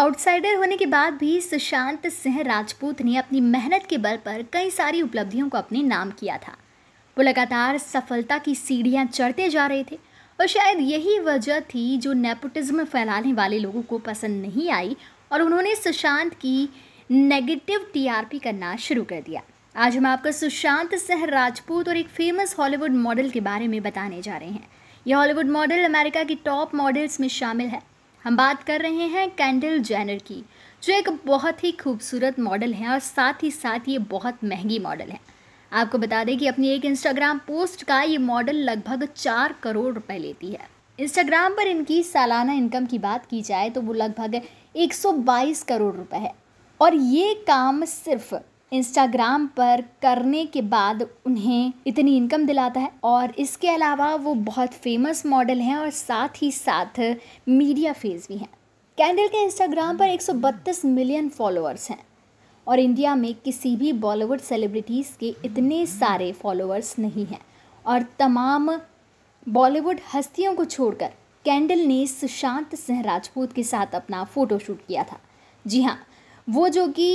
outsider होने के बाद भी सुशांत सिंह राजपूत ने अपनी मेहनत के बल पर कई सारी उपलब्धियों को अपने नाम किया था वो लगातार सफलता की सीढ़ियाँ चढ़ते जा रहे थे और शायद यही वजह थी जो नेपोटिज्म फैलाने वाले लोगों को पसंद नहीं आई और उन्होंने सुशांत की नेगेटिव टीआरपी करना शुरू कर दिया आज हम आपको सुशांत सिंह राजपूत और एक फेमस हॉलीवुड मॉडल के बारे में बताने जा रहे हैं यह हॉलीवुड मॉडल अमेरिका की टॉप मॉडल्स में शामिल है हम बात कर रहे हैं कैंडल जैनर की जो एक बहुत ही खूबसूरत मॉडल है और साथ ही साथ ये बहुत महंगी मॉडल है आपको बता दें कि अपनी एक इंस्टाग्राम पोस्ट का ये मॉडल लगभग चार करोड़ रुपए लेती है इंस्टाग्राम पर इनकी सालाना इनकम की बात की जाए तो वो लगभग 122 करोड़ रुपए है और ये काम सिर्फ इंस्टाग्राम पर करने के बाद उन्हें इतनी इनकम दिलाता है और इसके अलावा वो बहुत फेमस मॉडल हैं और साथ ही साथ मीडिया फेज भी हैं कैंडल के इंस्टाग्राम पर 132 मिलियन फॉलोअर्स हैं और इंडिया में किसी भी बॉलीवुड सेलिब्रिटीज़ के इतने सारे फॉलोअर्स नहीं हैं और तमाम बॉलीवुड हस्तियों को छोड़कर कैंडल ने सुशांत सिंह राजपूत के साथ अपना फ़ोटोशूट किया था जी हाँ वो जो कि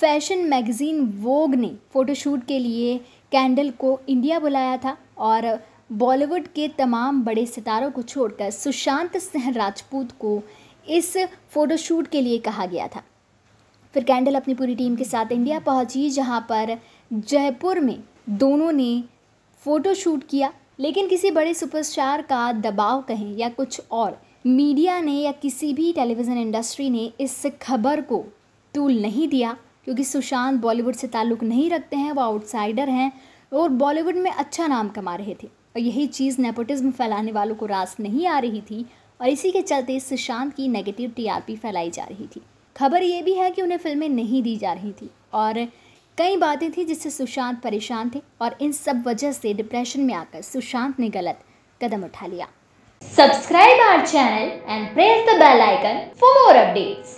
फैशन मैगज़ीन वोग ने फ़ोटोशूट के लिए कैंडल को इंडिया बुलाया था और बॉलीवुड के तमाम बड़े सितारों को छोड़कर सुशांत सिंह राजपूत को इस फ़ोटोशूट के लिए कहा गया था फिर कैंडल अपनी पूरी टीम के साथ इंडिया पहुंची जहां पर जयपुर में दोनों ने फ़ोटोशूट किया लेकिन किसी बड़े सुपरस्टार का दबाव कहें या कुछ और मीडिया ने या किसी भी टेलीविज़न इंडस्ट्री ने इस खबर को तूल नहीं दिया क्योंकि सुशांत बॉलीवुड से ताल्लुक़ नहीं रखते हैं वो आउटसाइडर हैं और बॉलीवुड में अच्छा नाम कमा रहे थे और यही चीज़ नेपोटिज्म फैलाने वालों को रास नहीं आ रही थी और इसी के चलते सुशांत की नेगेटिव टीआरपी फैलाई जा रही थी खबर ये भी है कि उन्हें फिल्में नहीं दी जा रही थी और कई बातें थी जिससे सुशांत परेशान थे और इन सब वजह से डिप्रेशन में आकर सुशांत ने गलत कदम उठा लिया subscribe our channel and press the bell icon for more updates